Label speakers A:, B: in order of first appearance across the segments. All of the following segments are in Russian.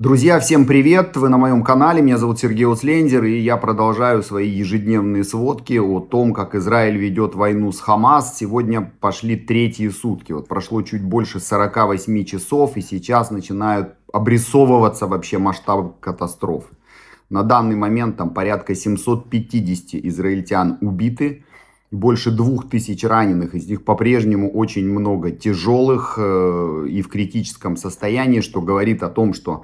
A: Друзья, всем привет! Вы на моем канале, меня зовут Сергей Услендер, и я продолжаю свои ежедневные сводки о том, как Израиль ведет войну с Хамас. Сегодня пошли третьи сутки, вот прошло чуть больше 48 часов, и сейчас начинают обрисовываться вообще масштаб катастрофы. На данный момент там порядка 750 израильтян убиты, больше двух тысяч раненых, из них по-прежнему очень много тяжелых э, и в критическом состоянии, что говорит о том, что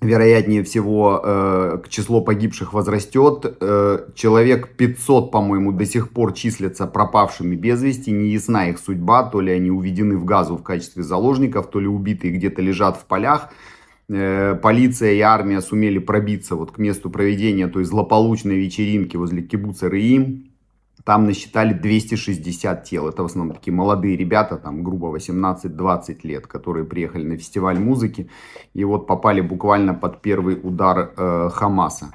A: вероятнее всего, э, число погибших возрастет. Э, человек 500, по-моему, до сих пор числятся пропавшими без вести. Не ясна их судьба. То ли они уведены в газу в качестве заложников, то ли убитые где-то лежат в полях. Э, полиция и армия сумели пробиться вот к месту проведения той злополучной вечеринки возле кибуца Рыим там насчитали 260 тел. Это в основном такие молодые ребята, там, грубо, 18-20 лет, которые приехали на фестиваль музыки и вот попали буквально под первый удар э, Хамаса.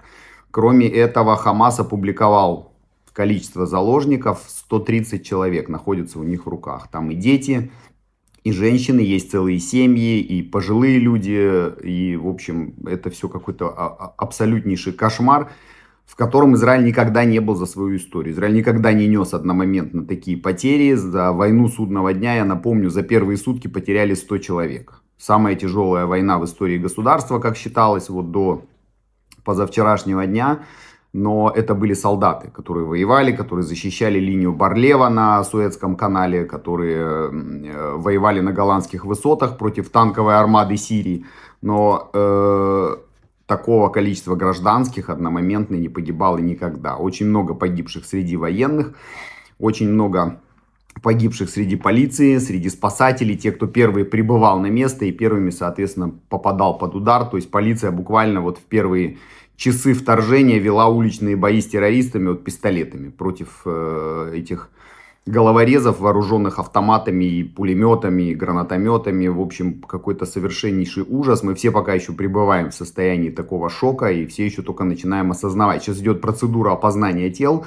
A: Кроме этого, Хамас опубликовал количество заложников, 130 человек находится у них в руках. Там и дети, и женщины, есть целые семьи, и пожилые люди, и, в общем, это все какой-то а, а, абсолютнейший кошмар в котором Израиль никогда не был за свою историю. Израиль никогда не нес одномоментно такие потери. За войну судного дня, я напомню, за первые сутки потеряли 100 человек. Самая тяжелая война в истории государства, как считалось, вот до позавчерашнего дня. Но это были солдаты, которые воевали, которые защищали линию Барлева на Суэцком канале, которые э, воевали на голландских высотах против танковой армады Сирии. Но э такого количества гражданских одномоментно не погибало никогда. Очень много погибших среди военных, очень много погибших среди полиции, среди спасателей, те, кто первые прибывал на место и первыми, соответственно, попадал под удар. То есть полиция буквально вот в первые часы вторжения вела уличные бои с террористами вот пистолетами против э, этих головорезов, вооруженных автоматами и пулеметами, и гранатометами. В общем, какой-то совершеннейший ужас. Мы все пока еще пребываем в состоянии такого шока, и все еще только начинаем осознавать. Сейчас идет процедура опознания тел.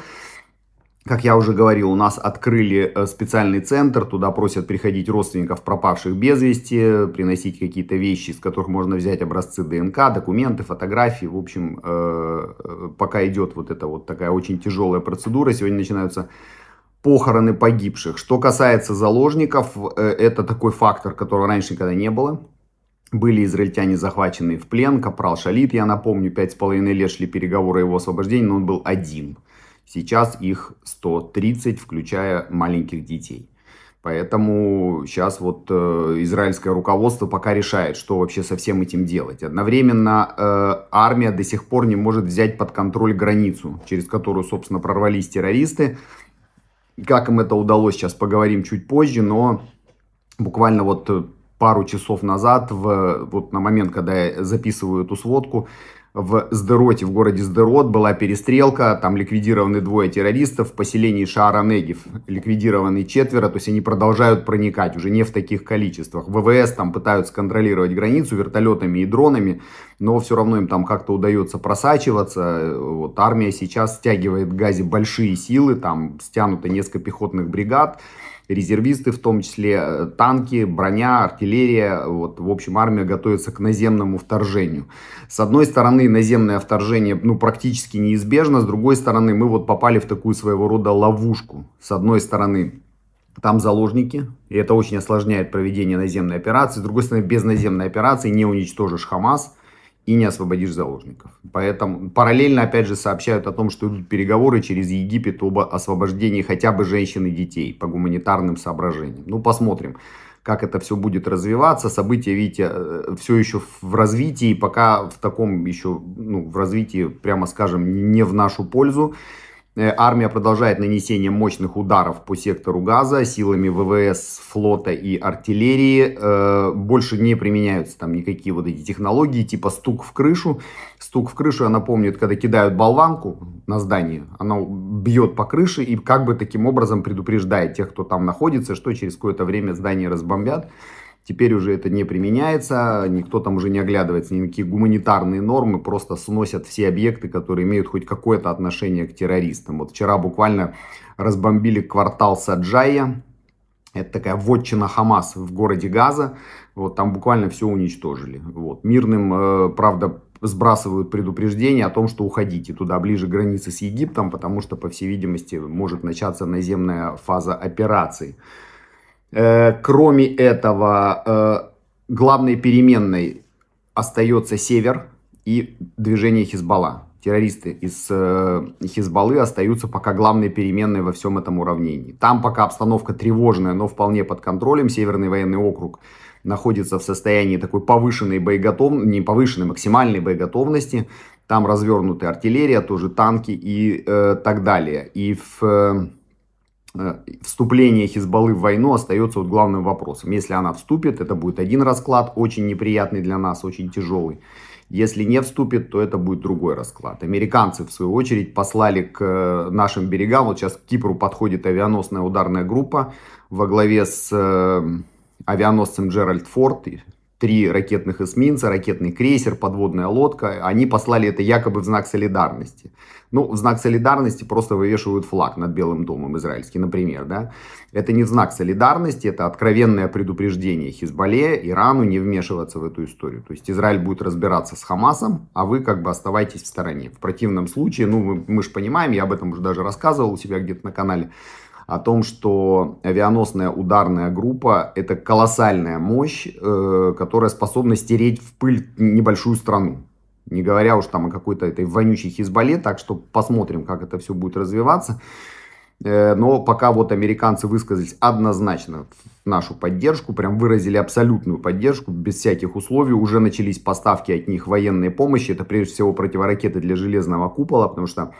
A: Как я уже говорил, у нас открыли э, специальный центр, туда просят приходить родственников пропавших без вести, приносить какие-то вещи, из которых можно взять образцы ДНК, документы, фотографии. В общем, э, э, пока идет вот эта вот такая очень тяжелая процедура, сегодня начинаются похороны погибших. Что касается заложников, э, это такой фактор, которого раньше никогда не было. Были израильтяне захвачены в плен, капрал Шалит, я напомню, пять с половиной лет шли переговоры о его освобождении, но он был один. Сейчас их 130, включая маленьких детей. Поэтому сейчас вот э, израильское руководство пока решает, что вообще со всем этим делать. Одновременно э, армия до сих пор не может взять под контроль границу, через которую, собственно, прорвались террористы. Как им это удалось, сейчас поговорим чуть позже, но буквально вот э, пару часов назад, в, вот на момент, когда я записываю эту сводку, в Сдероте, в городе Сдерот была перестрелка, там ликвидированы двое террористов, в поселении Шааранегев ликвидированы четверо, то есть они продолжают проникать, уже не в таких количествах. ВВС там пытаются контролировать границу вертолетами и дронами, но все равно им там как-то удается просачиваться. Вот армия сейчас стягивает в Газе большие силы, там стянуто несколько пехотных бригад, резервисты, в том числе э, танки, броня, артиллерия. Вот, в общем, армия готовится к наземному вторжению. С одной стороны, наземное вторжение ну, практически неизбежно, с другой стороны, мы вот попали в такую своего рода ловушку. С одной стороны, там заложники, и это очень осложняет проведение наземной операции. С другой стороны, без наземной операции не уничтожишь Хамас – и не освободишь заложников. Поэтому параллельно, опять же, сообщают о том, что идут переговоры через Египет об освобождении хотя бы женщин и детей по гуманитарным соображениям. Ну, посмотрим, как это все будет развиваться. События, видите, э, все еще в развитии, пока в таком еще, ну, в развитии, прямо скажем, не в нашу пользу. Э, армия продолжает нанесение мощных ударов по сектору Газа силами ВВС, флота и артиллерии. Э, больше не применяются там никакие вот эти технологии типа стук в крышу. Стук в крышу, я напомню, это когда кидают болванку на здание, она бьет по крыше и как бы таким образом предупреждает тех, кто там находится, что через какое-то время здание разбомбят. Теперь уже это не применяется, никто там уже не оглядывается, никакие гуманитарные нормы просто сносят все объекты, которые имеют хоть какое-то отношение к террористам. Вот вчера буквально разбомбили квартал Саджая, это такая вотчина Хамас в городе Газа, вот там буквально все уничтожили. Вот. Мирным, э, правда, сбрасывают предупреждение о том, что уходите туда, ближе к границе с Египтом, потому что, по всей видимости, может начаться наземная фаза операции. Э, кроме этого, э, главной переменной остается север и движение Хизбалла. Террористы из э, Хизбаллы остаются пока главной переменной во всем этом уравнении. Там пока обстановка тревожная, но вполне под контролем. Северный военный округ находится в состоянии такой повышенной боеготовности, не повышенной, максимальной боеготовности. Там развернуты артиллерия, тоже танки и э, так далее. И в... Э, Э, вступление Хизбаллы в войну остается вот главным вопросом. Если она вступит, это будет один расклад, очень неприятный для нас, очень тяжелый. Если не вступит, то это будет другой расклад. Американцы, в свою очередь, послали к э, нашим берегам. Вот сейчас к Кипру подходит авианосная ударная группа во главе с э, авианосцем Джеральд Форд, три ракетных эсминца, ракетный крейсер, подводная лодка. Они послали это якобы в знак солидарности. Ну, в знак солидарности просто вывешивают флаг над Белым домом израильский, например, да. Это не знак солидарности, это откровенное предупреждение Хизбалле, Ирану не вмешиваться в эту историю. То есть Израиль будет разбираться с Хамасом, а вы как бы оставайтесь в стороне. В противном случае, ну, мы, мы же понимаем, я об этом уже даже рассказывал у себя где-то на канале, о том, что авианосная ударная группа – это колоссальная мощь, э, которая способна стереть в пыль небольшую страну. Не говоря уж там о какой-то этой вонючей хизбале, так что посмотрим, как это все будет развиваться. Э, но пока вот американцы высказались однозначно в нашу поддержку, прям выразили абсолютную поддержку, без всяких условий. Уже начались поставки от них военной помощи. Это прежде всего противоракеты для железного купола, потому что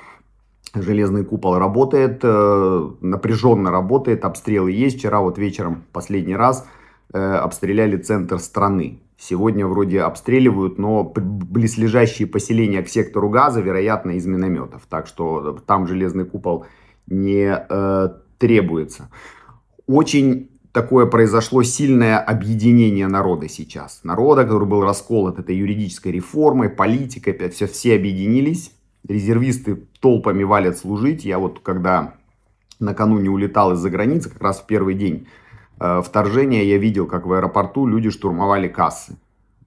A: Железный купол работает, э, напряженно работает, обстрелы есть. Вчера вот вечером последний раз э, обстреляли центр страны. Сегодня вроде обстреливают, но близлежащие поселения к сектору газа, вероятно, из минометов. Так что там железный купол не э, требуется. Очень такое произошло сильное объединение народа сейчас. Народа, который был раскол от этой юридической реформой, политикой, все, все объединились резервисты толпами валят служить. Я вот когда накануне улетал из-за границы, как раз в первый день э, вторжения, я видел, как в аэропорту люди штурмовали кассы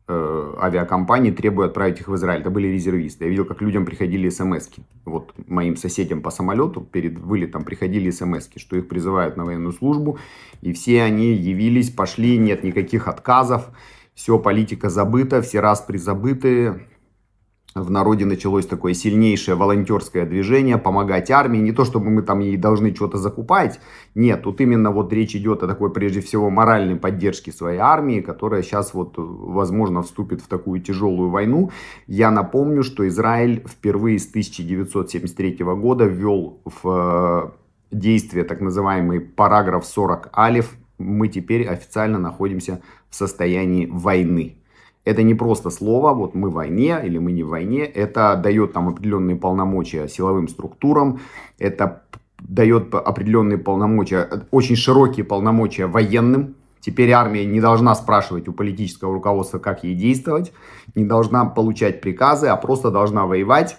A: э, авиакомпании, требуя отправить их в Израиль. Это были резервисты. Я видел, как людям приходили смс -ки. Вот моим соседям по самолету перед вылетом приходили смс что их призывают на военную службу. И все они явились, пошли, нет никаких отказов. Все, политика забыта, все раз призабыты, в народе началось такое сильнейшее волонтерское движение, помогать армии. Не то, чтобы мы там ей должны что-то закупать. Нет, тут именно вот речь идет о такой, прежде всего, моральной поддержке своей армии, которая сейчас вот, возможно, вступит в такую тяжелую войну. Я напомню, что Израиль впервые с 1973 года ввел в э, действие так называемый параграф 40 алиф. Мы теперь официально находимся в состоянии войны. Это не просто слово, вот мы в войне или мы не в войне. Это дает там определенные полномочия силовым структурам. Это дает определенные полномочия, очень широкие полномочия военным. Теперь армия не должна спрашивать у политического руководства, как ей действовать, не должна получать приказы, а просто должна воевать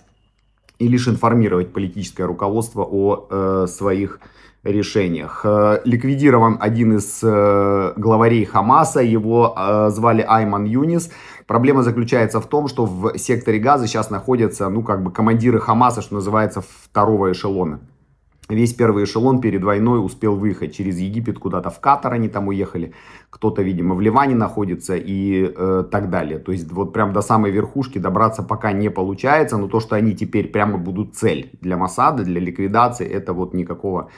A: и лишь информировать политическое руководство о э, своих решениях. Э, ликвидирован один из э, главарей Хамаса, его э, звали Айман Юнис. Проблема заключается в том, что в секторе Газа сейчас находятся, ну, как бы командиры Хамаса, что называется, второго эшелона. Весь первый эшелон перед войной успел выехать через Египет куда-то в Катар, они там уехали, кто-то, видимо, в Ливане находится и э, так далее. То есть вот прям до самой верхушки добраться пока не получается, но то, что они теперь прямо будут цель для Масада, для ликвидации, это вот никакого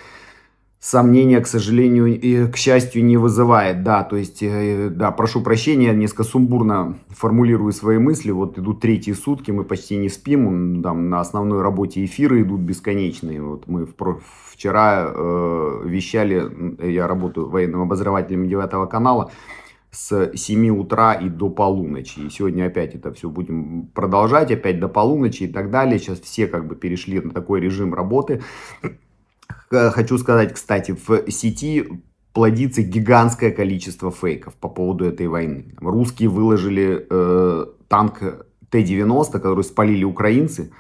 A: сомнения, к сожалению, и к счастью, не вызывает. Да, то есть, э, да, прошу прощения, несколько сумбурно формулирую свои мысли. Вот идут третьи сутки, мы почти не спим, там на основной работе эфиры идут бесконечные. Вот мы вчера э, вещали, я работаю военным обозревателем 9 канала, с 7 утра и до полуночи. И сегодня опять это все будем продолжать, опять до полуночи и так далее. Сейчас все как бы перешли на такой режим работы хочу сказать, кстати, в сети плодится гигантское количество фейков по поводу этой войны. Русские выложили э, танк Т-90, который спалили украинцы,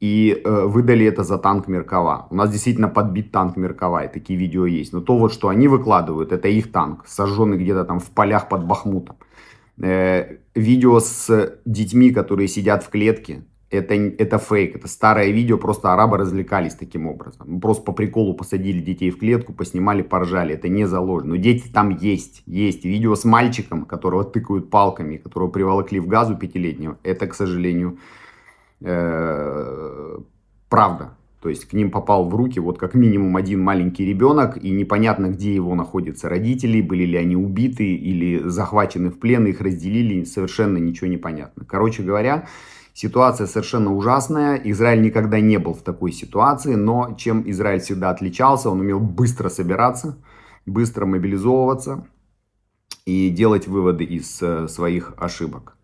A: и э, выдали это за танк Меркова. У нас действительно подбит танк Меркова, и такие видео есть. Но то вот, что они выкладывают, это их танк, сожженный где-то там в полях под Бахмутом. Э, видео с детьми, которые сидят в клетке, это, это фейк, это старое видео, просто арабы развлекались таким образом. Ну, просто по приколу посадили детей в клетку, поснимали, поржали, это не заложено. Но дети там есть, есть. Видео с мальчиком, которого тыкают палками, которого приволокли в газу пятилетнего, это, к сожалению, э, правда. То есть к ним попал в руки вот как минимум один маленький ребенок, и непонятно, где его находятся родители, были ли они убиты или захвачены в плен, их разделили, совершенно ничего не понятно. Короче говоря, Ситуация совершенно ужасная. Израиль никогда не был в такой ситуации, но чем Израиль всегда отличался, он умел быстро собираться, быстро мобилизовываться и делать выводы из э, своих ошибок.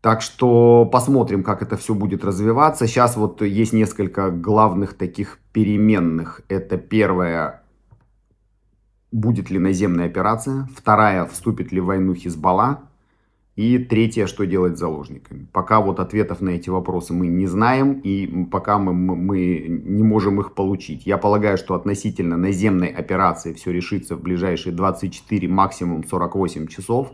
A: Так что посмотрим, как это все будет развиваться. Сейчас вот есть несколько главных таких переменных. Это первое, будет ли наземная операция. Вторая, вступит ли в войну Хизбалла. И третье, что делать с заложниками. Пока вот ответов на эти вопросы мы не знаем, и пока мы, мы не можем их получить. Я полагаю, что относительно наземной операции все решится в ближайшие 24, максимум 48 часов.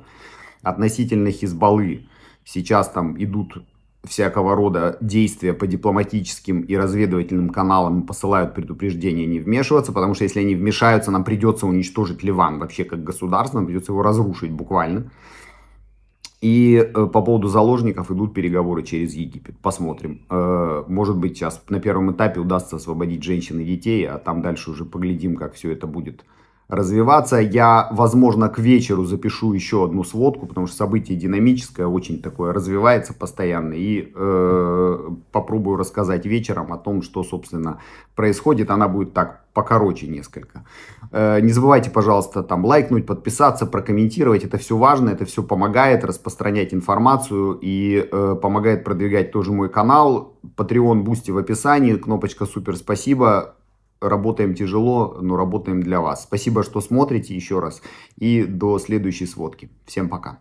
A: Относительно Хизбаллы сейчас там идут всякого рода действия по дипломатическим и разведывательным каналам посылают предупреждение не вмешиваться, потому что если они вмешаются, нам придется уничтожить Ливан вообще как государство, нам придется его разрушить буквально. И э, по поводу заложников идут переговоры через Египет. Посмотрим. Э, может быть, сейчас на первом этапе удастся освободить женщин и детей, а там дальше уже поглядим, как все это будет развиваться. Я, возможно, к вечеру запишу еще одну сводку, потому что событие динамическое, очень такое, развивается постоянно. И э, попробую рассказать вечером о том, что, собственно, происходит. Она будет так покороче несколько. Э, не забывайте, пожалуйста, там лайкнуть, подписаться, прокомментировать. Это все важно, это все помогает распространять информацию и э, помогает продвигать тоже мой канал. Patreon, Бусти в описании, кнопочка супер спасибо. Работаем тяжело, но работаем для вас. Спасибо, что смотрите еще раз. И до следующей сводки. Всем пока.